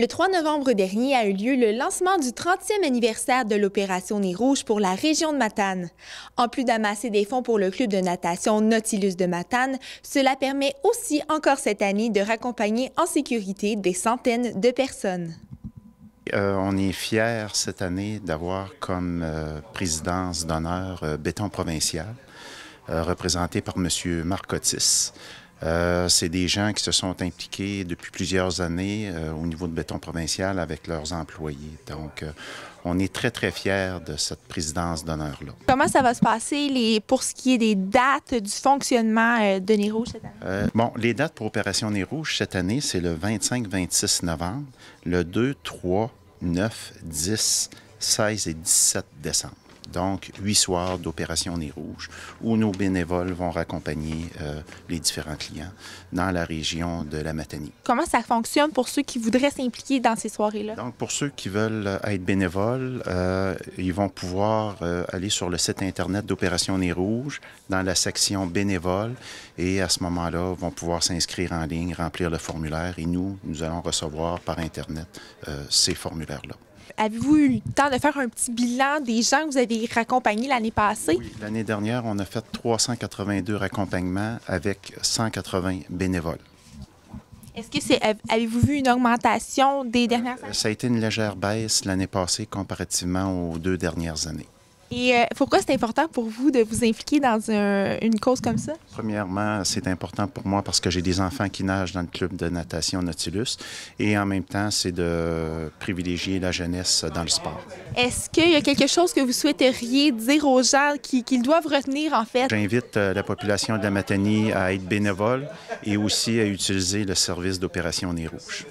Le 3 novembre dernier a eu lieu le lancement du 30e anniversaire de l'opération Nez Rouge pour la région de Matane. En plus d'amasser des fonds pour le club de natation Nautilus de Matane, cela permet aussi encore cette année de raccompagner en sécurité des centaines de personnes. Euh, on est fiers cette année d'avoir comme euh, présidence d'honneur euh, Béton Provincial, représenté par M. Marc Otis. Euh, c'est des gens qui se sont impliqués depuis plusieurs années euh, au niveau de béton provincial avec leurs employés. Donc, euh, on est très, très fiers de cette présidence d'honneur-là. Comment ça va se passer les, pour ce qui est des dates du fonctionnement de Nez Rouge cette année? bon, les dates pour Opération Nez Rouge cette année, c'est le 25-26 novembre, le 2, 3, 9, 10, 16 et 17 décembre. Donc, huit soirs d'opération Nez Rouge où nos bénévoles vont raccompagner euh, les différents clients dans la région de la Matanie. Comment ça fonctionne pour ceux qui voudraient s'impliquer dans ces soirées-là? Donc, pour ceux qui veulent euh, être bénévoles, euh, ils vont pouvoir aller sur le site Internet d'Opération Nez Rouge dans la section bénévoles et à ce moment-là, vont pouvoir s'inscrire en ligne, remplir le formulaire et nous, nous allons recevoir par Internet ces formulaires-là. Avez-vous eu le temps de faire un petit bilan des gens que vous avez raccompagnés l'année passée? l'année dernière, on a fait 382 raccompagnements avec 180 bénévoles. Est-ce que c'est avez-vous vu une augmentation des dernières euh, années? Ça a été une légère baisse l'année passée comparativement aux deux dernières années. Et euh, pourquoi c'est important pour vous de vous impliquer dans une cause comme ça? Premièrement, c'est important pour moi parce que j'ai des enfants qui nagent dans le club de natation Nautilus et en même temps, c'est de privilégier la jeunesse dans le sport. Est-ce qu'il y a quelque chose que vous souhaiteriez dire aux gens qu'ils qui doivent retenir en fait? J'invite euh, la population de la Matanie à être bénévole et aussi à utiliser le service d'opération Nez Rouge.